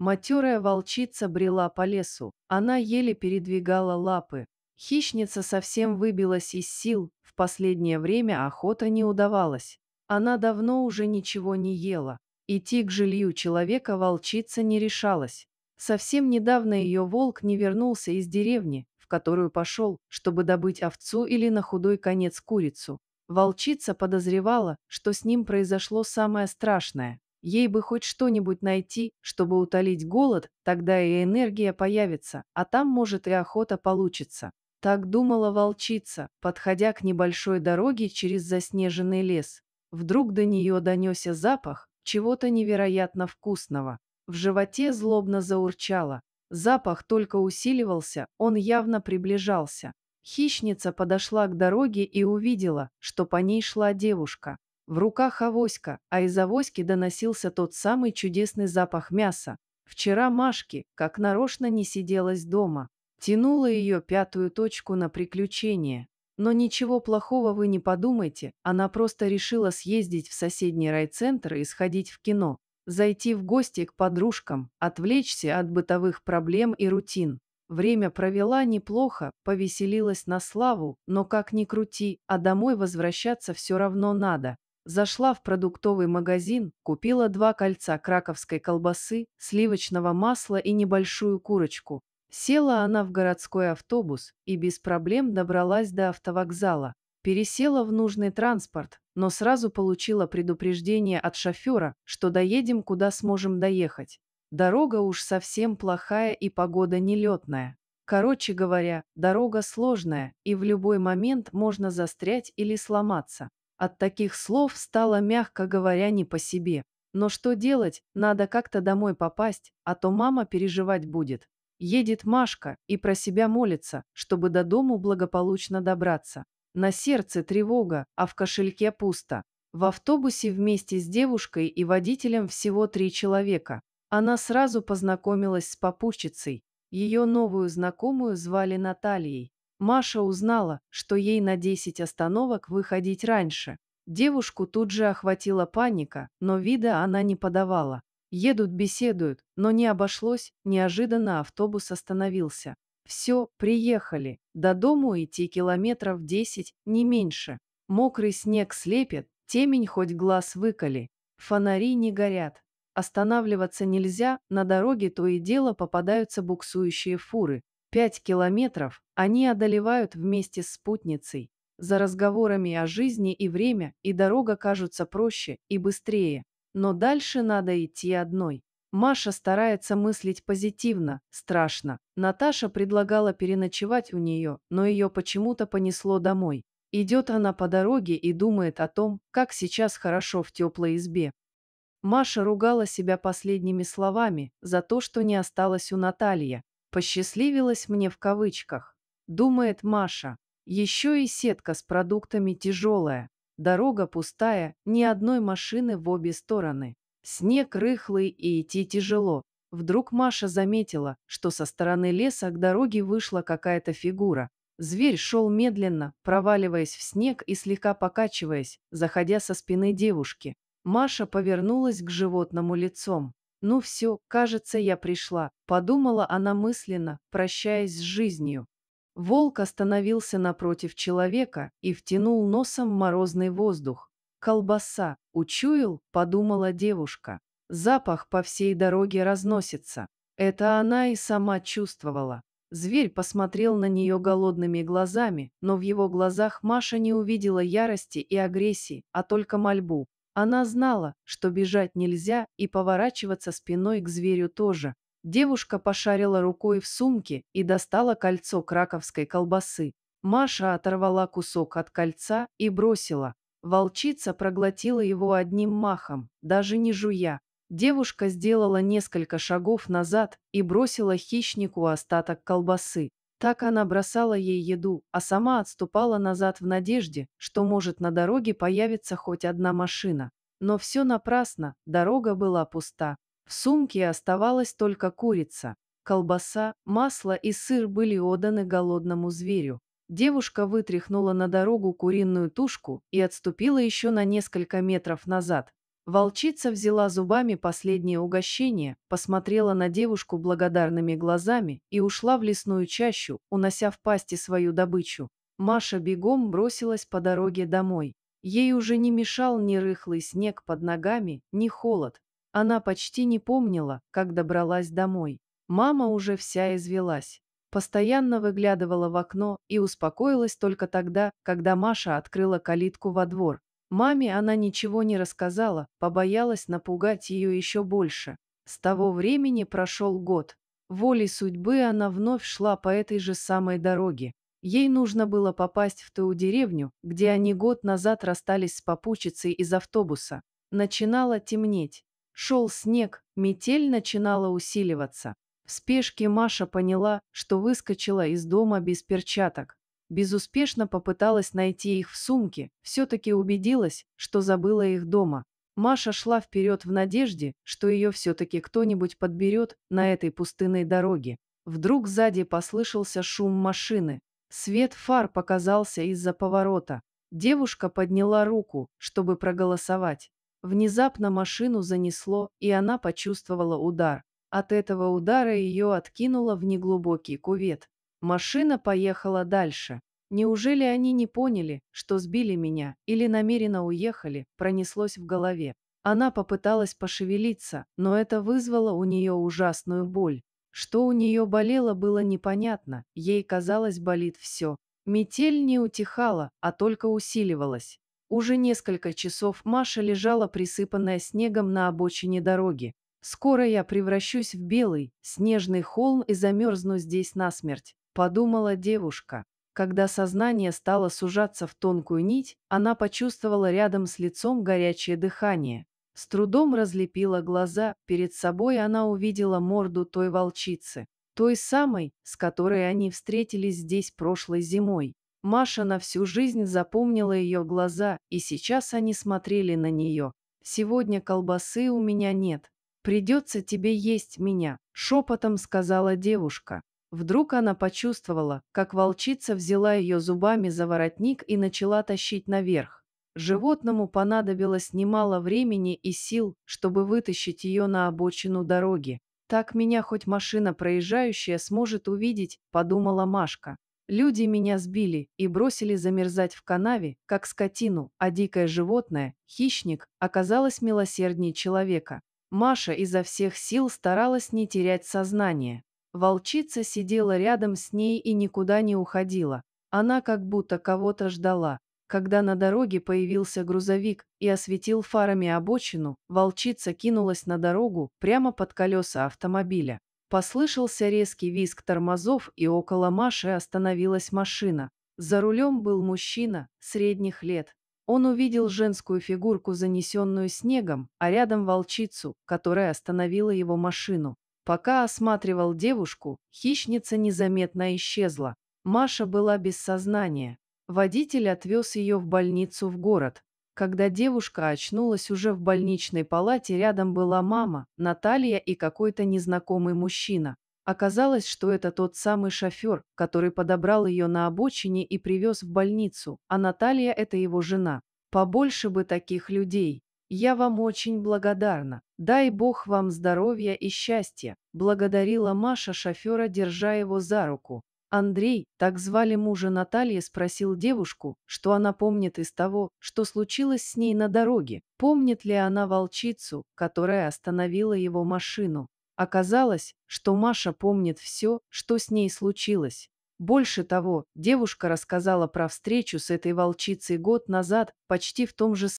Матерая волчица брела по лесу. Она еле передвигала лапы. Хищница совсем выбилась из сил, в последнее время охота не удавалась. Она давно уже ничего не ела. Идти к жилью человека волчица не решалась. Совсем недавно ее волк не вернулся из деревни, в которую пошел, чтобы добыть овцу или на худой конец курицу. Волчица подозревала, что с ним произошло самое страшное. Ей бы хоть что-нибудь найти, чтобы утолить голод, тогда и энергия появится, а там, может, и охота получится. Так думала волчица, подходя к небольшой дороге через заснеженный лес. Вдруг до нее донесся запах чего-то невероятно вкусного. В животе злобно заурчало. Запах только усиливался, он явно приближался. Хищница подошла к дороге и увидела, что по ней шла девушка. В руках авоська, а из авоськи доносился тот самый чудесный запах мяса. Вчера Машке, как нарочно, не сиделась дома. Тянула ее пятую точку на приключение. Но ничего плохого вы не подумайте, она просто решила съездить в соседний райцентр и сходить в кино. Зайти в гости к подружкам, отвлечься от бытовых проблем и рутин. Время провела неплохо, повеселилась на славу, но как ни крути, а домой возвращаться все равно надо. Зашла в продуктовый магазин, купила два кольца краковской колбасы, сливочного масла и небольшую курочку. Села она в городской автобус и без проблем добралась до автовокзала. Пересела в нужный транспорт, но сразу получила предупреждение от шофера, что доедем, куда сможем доехать. Дорога уж совсем плохая и погода нелетная. Короче говоря, дорога сложная, и в любой момент можно застрять или сломаться. От таких слов стало, мягко говоря, не по себе. Но что делать, надо как-то домой попасть, а то мама переживать будет. Едет Машка и про себя молится, чтобы до дому благополучно добраться. На сердце тревога, а в кошельке пусто. В автобусе вместе с девушкой и водителем всего три человека. Она сразу познакомилась с попутчицей. Ее новую знакомую звали Натальей. Маша узнала, что ей на 10 остановок выходить раньше. Девушку тут же охватила паника, но вида она не подавала. Едут, беседуют, но не обошлось, неожиданно автобус остановился. Все, приехали. До дому идти километров 10, не меньше. Мокрый снег слепит, темень хоть глаз выколи. Фонари не горят. Останавливаться нельзя, на дороге то и дело попадаются буксующие фуры. Пять километров они одолевают вместе с спутницей. За разговорами о жизни и время, и дорога кажутся проще и быстрее. Но дальше надо идти одной. Маша старается мыслить позитивно, страшно. Наташа предлагала переночевать у нее, но ее почему-то понесло домой. Идет она по дороге и думает о том, как сейчас хорошо в теплой избе. Маша ругала себя последними словами за то, что не осталась у Натальи. Посчастливилось мне в кавычках, думает Маша. Еще и сетка с продуктами тяжелая. Дорога пустая, ни одной машины в обе стороны. Снег рыхлый и идти тяжело. Вдруг Маша заметила, что со стороны леса к дороге вышла какая-то фигура. Зверь шел медленно, проваливаясь в снег и слегка покачиваясь, заходя со спины девушки. Маша повернулась к животному лицом. Ну все, кажется, я пришла, подумала она мысленно, прощаясь с жизнью. Волк остановился напротив человека и втянул носом морозный воздух. Колбаса, учуял, подумала девушка. Запах по всей дороге разносится. Это она и сама чувствовала. Зверь посмотрел на нее голодными глазами, но в его глазах Маша не увидела ярости и агрессии, а только мольбу. Она знала, что бежать нельзя и поворачиваться спиной к зверю тоже. Девушка пошарила рукой в сумке и достала кольцо краковской колбасы. Маша оторвала кусок от кольца и бросила. Волчица проглотила его одним махом, даже не жуя. Девушка сделала несколько шагов назад и бросила хищнику остаток колбасы. Так она бросала ей еду, а сама отступала назад в надежде, что, может, на дороге появится хоть одна машина. Но все напрасно, дорога была пуста. В сумке оставалась только курица. Колбаса, масло и сыр были отданы голодному зверю. Девушка вытряхнула на дорогу куриную тушку и отступила еще на несколько метров назад, Волчица взяла зубами последнее угощение, посмотрела на девушку благодарными глазами и ушла в лесную чащу, унося в пасти свою добычу. Маша бегом бросилась по дороге домой. Ей уже не мешал ни рыхлый снег под ногами, ни холод. Она почти не помнила, как добралась домой. Мама уже вся извелась. Постоянно выглядывала в окно и успокоилась только тогда, когда Маша открыла калитку во двор. Маме она ничего не рассказала, побоялась напугать ее еще больше. С того времени прошел год. Волей судьбы она вновь шла по этой же самой дороге. Ей нужно было попасть в ту деревню, где они год назад расстались с попутчицей из автобуса. Начинало темнеть. Шел снег, метель начинала усиливаться. В спешке Маша поняла, что выскочила из дома без перчаток. Безуспешно попыталась найти их в сумке, все-таки убедилась, что забыла их дома. Маша шла вперед в надежде, что ее все-таки кто-нибудь подберет на этой пустынной дороге. Вдруг сзади послышался шум машины. Свет фар показался из-за поворота. Девушка подняла руку, чтобы проголосовать. Внезапно машину занесло, и она почувствовала удар. От этого удара ее откинуло в неглубокий кувет. Машина поехала дальше. Неужели они не поняли, что сбили меня или намеренно уехали, пронеслось в голове. Она попыталась пошевелиться, но это вызвало у нее ужасную боль. Что у нее болело, было непонятно, ей казалось, болит все. Метель не утихала, а только усиливалась. Уже несколько часов Маша лежала присыпанная снегом на обочине дороги. «Скоро я превращусь в белый, снежный холм и замерзну здесь насмерть», подумала девушка. Когда сознание стало сужаться в тонкую нить, она почувствовала рядом с лицом горячее дыхание. С трудом разлепила глаза, перед собой она увидела морду той волчицы. Той самой, с которой они встретились здесь прошлой зимой. Маша на всю жизнь запомнила ее глаза, и сейчас они смотрели на нее. «Сегодня колбасы у меня нет. Придется тебе есть меня», – шепотом сказала девушка. Вдруг она почувствовала, как волчица взяла ее зубами за воротник и начала тащить наверх. Животному понадобилось немало времени и сил, чтобы вытащить ее на обочину дороги. «Так меня хоть машина проезжающая сможет увидеть», – подумала Машка. «Люди меня сбили и бросили замерзать в канаве, как скотину, а дикое животное, хищник, оказалось милосерднее человека». Маша изо всех сил старалась не терять сознание. Волчица сидела рядом с ней и никуда не уходила. Она как будто кого-то ждала. Когда на дороге появился грузовик и осветил фарами обочину, волчица кинулась на дорогу прямо под колеса автомобиля. Послышался резкий визг тормозов, и около Маши остановилась машина. За рулем был мужчина, средних лет. Он увидел женскую фигурку, занесенную снегом, а рядом волчицу, которая остановила его машину. Пока осматривал девушку, хищница незаметно исчезла. Маша была без сознания. Водитель отвез ее в больницу в город. Когда девушка очнулась уже в больничной палате, рядом была мама, Наталья и какой-то незнакомый мужчина. Оказалось, что это тот самый шофер, который подобрал ее на обочине и привез в больницу, а Наталья – это его жена. Побольше бы таких людей. Я вам очень благодарна. Дай бог вам здоровья и счастья, благодарила Маша шофера, держа его за руку. Андрей, так звали мужа Натальи, спросил девушку, что она помнит из того, что случилось с ней на дороге. Помнит ли она волчицу, которая остановила его машину? Оказалось, что Маша помнит все, что с ней случилось. Больше того, девушка рассказала про встречу с этой волчицей год назад, почти в том же